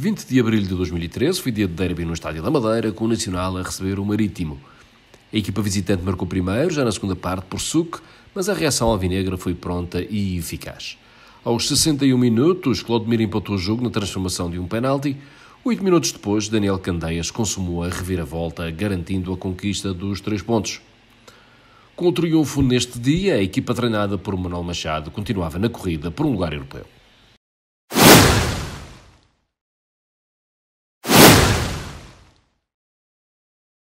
20 de abril de 2013 foi dia de derby no Estádio da Madeira, com o Nacional a receber o Marítimo. A equipa visitante marcou primeiro, já na segunda parte, por Suc, mas a reação alvinegra foi pronta e eficaz. Aos 61 minutos, Claudemir empatou o jogo na transformação de um penalti. Oito minutos depois, Daniel Candeias consumou a reviravolta, garantindo a conquista dos três pontos. Com o triunfo neste dia, a equipa treinada por Manuel Machado continuava na corrida por um lugar europeu.